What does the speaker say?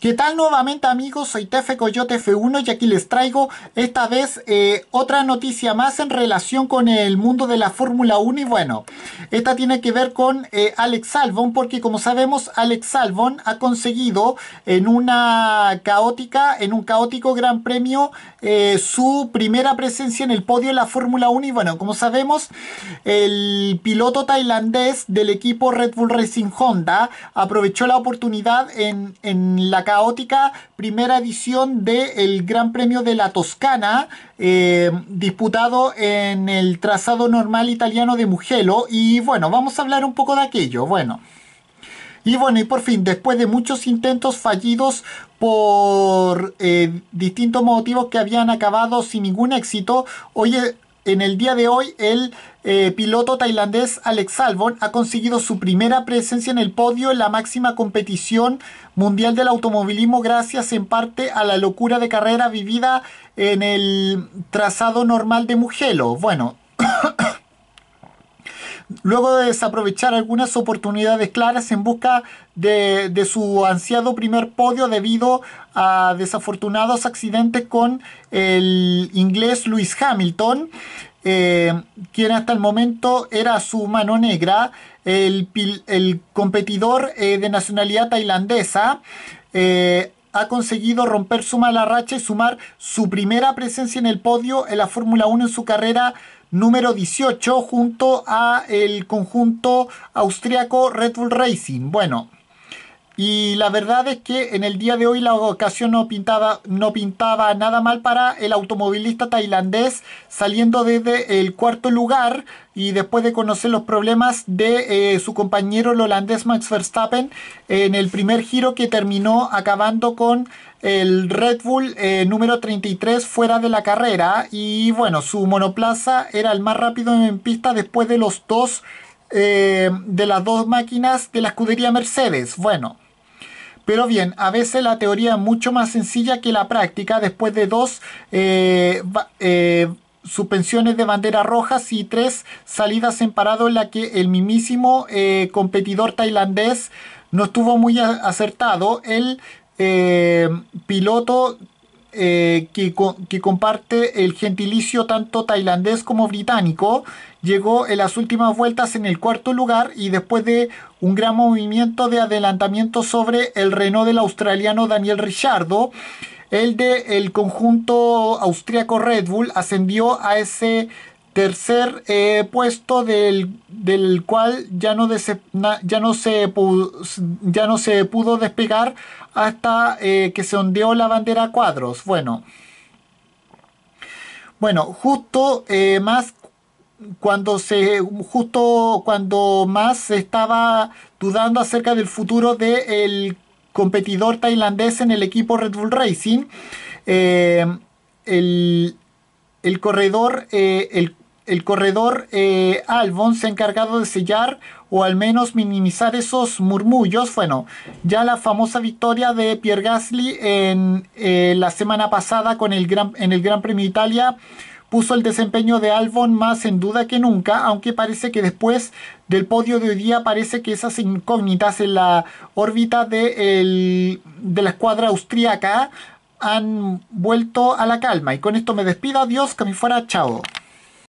¿Qué tal nuevamente amigos? Soy Tefe Coyote F1 y aquí les traigo esta vez eh, otra noticia más en relación con el mundo de la Fórmula 1 y bueno, esta tiene que ver con eh, Alex Albon porque como sabemos Alex Albon ha conseguido en una caótica, en un caótico gran premio eh, su primera presencia en el podio de la Fórmula 1 y bueno, como sabemos el piloto tailandés del equipo Red Bull Racing Honda aprovechó la oportunidad en, en la caótica primera edición del Gran Premio de la Toscana, eh, disputado en el trazado normal italiano de Mugello. Y bueno, vamos a hablar un poco de aquello. Bueno. Y bueno, y por fin, después de muchos intentos fallidos por eh, distintos motivos que habían acabado sin ningún éxito, hoy eh, en el día de hoy, el eh, piloto tailandés Alex Albon ha conseguido su primera presencia en el podio en la máxima competición mundial del automovilismo gracias en parte a la locura de carrera vivida en el trazado normal de Mugello. Bueno, luego de desaprovechar algunas oportunidades claras en busca de, su ansiado primer podio debido a desafortunados accidentes con el inglés Lewis Hamilton, eh, quien hasta el momento era su mano negra, el, competidor eh, de nacionalidad tailandesa. Eh, ha conseguido romper su mala racha y sumar su primera presencia en el podio en la Fórmula 1 en su carrera número 18 junto a el conjunto austriaco Red Bull Racing. Bueno, y la verdad es que en el día de hoy la ocasión no pintaba, no pintaba nada mal para el automovilista tailandés saliendo desde el cuarto lugar y después de conocer los problemas de eh, su compañero holandés Max Verstappen en el primer giro que terminó acabando con el Red Bull eh, número 33 fuera de la carrera y bueno su monoplaza era el más rápido en pista después de los dos eh, de las dos máquinas de la escudería Mercedes bueno pero bien, a veces la teoría es mucho más sencilla que la práctica después de dos eh, eh, suspensiones de bandera rojas y tres salidas en parado en la que el mismísimo eh, competidor tailandés no estuvo muy acertado. El piloto eh, que, comparte el gentilicio tanto tailandés como británico, llegó en las últimas vueltas en el cuarto lugar y después de un gran movimiento de adelantamiento sobre el Renault del australiano Daniel Richardo, el de el conjunto austriaco Red Bull ascendió a ese tercer eh, puesto del, cual ya no, ya, no se pudo, ya no se pudo despegar hasta eh, que se ondeó la bandera cuadros. Bueno, bueno justo eh, más cuando se justo cuando más se estaba dudando acerca del futuro del competidor tailandés en el equipo Red Bull Racing, el, el corredor, el el corredor eh, Albon se ha encargado de sellar o al menos minimizar esos murmullos. Bueno, ya la famosa victoria de Pierre Gasly en eh, la semana pasada con el gran, en el Gran Premio Italia puso el desempeño de Albon más en duda que nunca, aunque parece que después del podio de hoy día parece que esas incógnitas en la órbita de, de la escuadra austríaca han vuelto a la calma. Y con esto me despido, adiós, que me fuera, chao.